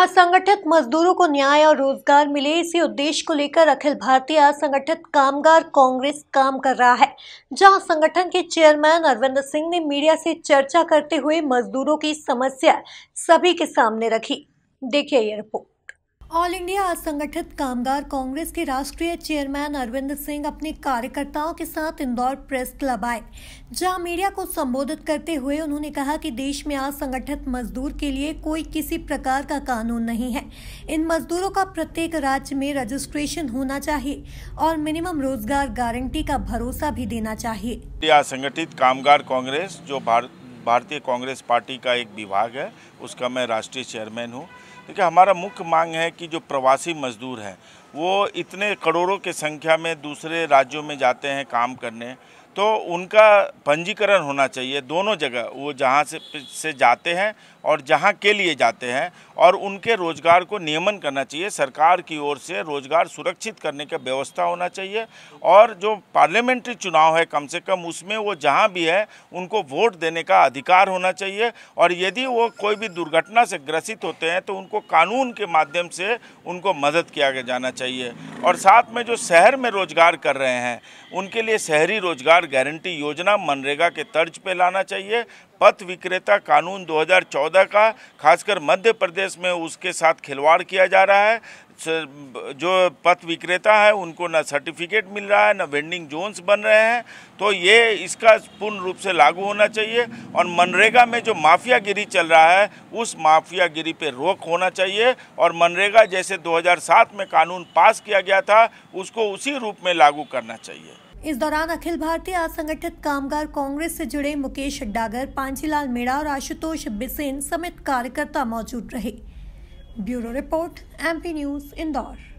असंगठित मजदूरों को न्याय और रोजगार मिले इसी उद्देश्य को लेकर अखिल भारतीय असंगठित कामगार कांग्रेस काम कर रहा है जहां संगठन के चेयरमैन अरविंद सिंह ने मीडिया से चर्चा करते हुए मजदूरों की समस्या सभी के सामने रखी देखिए ये रिपोर्ट ऑल इंडिया असंगठित कामगार कांग्रेस के राष्ट्रीय चेयरमैन अरविंद सिंह अपने कार्यकर्ताओं के साथ इंदौर प्रेस क्लब आए जहां मीडिया को संबोधित करते हुए उन्होंने कहा कि देश में असंगठित मजदूर के लिए कोई किसी प्रकार का कानून नहीं है इन मजदूरों का प्रत्येक राज्य में रजिस्ट्रेशन होना चाहिए और मिनिमम रोजगार गारंटी का भरोसा भी देना चाहिए असंगठित कामगार कांग्रेस जो भारत भारतीय कांग्रेस पार्टी का एक विभाग है उसका मैं राष्ट्रीय चेयरमैन हूँ देखिए हमारा मुख्य मांग है कि जो प्रवासी मजदूर हैं वो इतने करोड़ों के संख्या में दूसरे राज्यों में जाते हैं काम करने तो उनका पंजीकरण होना चाहिए दोनों जगह वो जहाँ से से जाते हैं और जहाँ के लिए जाते हैं और उनके रोज़गार को नियमन करना चाहिए सरकार की ओर से रोज़गार सुरक्षित करने का व्यवस्था होना चाहिए और जो पार्लियामेंट्री चुनाव है कम से कम उसमें वो जहाँ भी है उनको वोट देने का अधिकार होना चाहिए और यदि वो कोई भी दुर्घटना से ग्रसित होते हैं तो उनको कानून के माध्यम से उनको मदद किया जाना चाहिए और साथ में जो शहर में रोज़गार कर रहे हैं उनके लिए शहरी रोज़गार गारंटी योजना मनरेगा के तर्ज पर लाना चाहिए पथ विक्रेता कानून दो सौदा का खासकर मध्य प्रदेश में उसके साथ खिलवाड़ किया जा रहा है जो पथ विक्रेता है उनको ना सर्टिफिकेट मिल रहा है ना वेंडिंग जोन्स बन रहे हैं तो ये इसका पूर्ण रूप से लागू होना चाहिए और मनरेगा में जो माफियागिरी चल रहा है उस माफियागिरी पे रोक होना चाहिए और मनरेगा जैसे 2007 में कानून पास किया गया था उसको उसी रूप में लागू करना चाहिए इस दौरान अखिल भारतीय असंगठित कामगार कांग्रेस से जुड़े मुकेश डागर पांचीलाल मेड़ा और आशुतोष बिसेन समेत कार्यकर्ता मौजूद रहे bureau report MP news Indore